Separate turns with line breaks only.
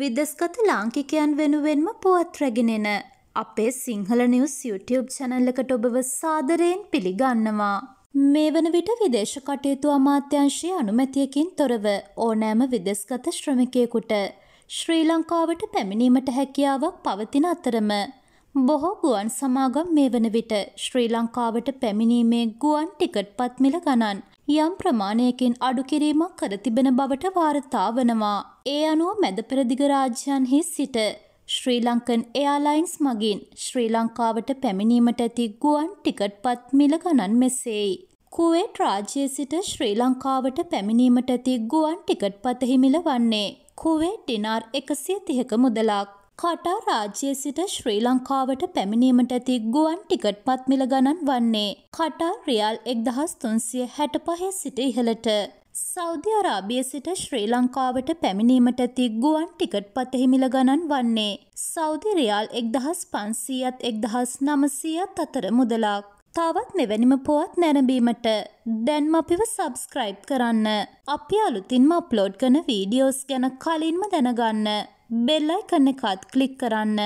විදෙස්ගත ලාංකිකයන් වෙනුවෙන්ම පුවත් රැගෙනෙන අපේ සිංහල නිවස් YouTube channel එකට ඔබව සාදරයෙන් පිළිගන්නවා. මේ වන විට විදේශ කටයුතු අමාත්‍යංශයේ අනුමැතියකින් තොරව ඕනෑම විදෙස්ගත ශ්‍රමිකයෙකුට ශ්‍රී ලංකාවට පැමිණීමට හැකියාවක් පවතින අතරම බොහෝ ගුවන් සමාගම් මේ වන විට ශ්‍රී ලංකාවට පැමිණීමේ ගුවන් ටිකට් පත්මිල ගණන් යම් ප්‍රමාණයකින් අඩු කිරීමක් කර තිබෙන බවට වාර්තා වනවා. ඒ අනුව මැද පෙරදිග රාජ්‍යයන්හි සිට ශ්‍රී ලංකන් එයාලයින්ස් මගින් ශ්‍රී ලංකාවට පැමිණීමට ඇති ගුවන් ටිකට් පත්මිල ගණන් මෙසේයි. කුවේට් රාජ්‍යයේ සිට ශ්‍රී ලංකාවට පැමිණීමට ඇති ගුවන් ටිකට් පතහිමිල වන්නේ. කුවේ ඩිනාර් එකසිය තිහක මුදලක්. කටා රාජ්‍යය සිට ශ්‍රී ලංකාවට පැමිණීමට ඇති ගුවන් ටිකට් පත්මිල ගණන් වන්නේ කටා රියල් එක්දහස් තුන්සිය හැට පහේ සිට ඉහළට. සෞදි අරාබිය සිට ශ්‍රී ලංකාවට පැමිණීමට ඇති ගුවන් ටිකට් පතහිමිල ගණන් වන්නේ. සෞදි රියල් එක්දහස් පන්සීයත් එක්දහස් නමසීයත් අතර මුදලක්. තවත් මෙවැනිම පුවත් නැරඹීමට දැන්ම අපිව සබස්ක්‍රයිබ් කරන්න. අපි අලුතින්ම අප්ලෝඩ් කරන වීඩියෝස් ගැන කලින්ම දැනගන්න. බෙල්ලයිකන එකත් කලික් කරන්න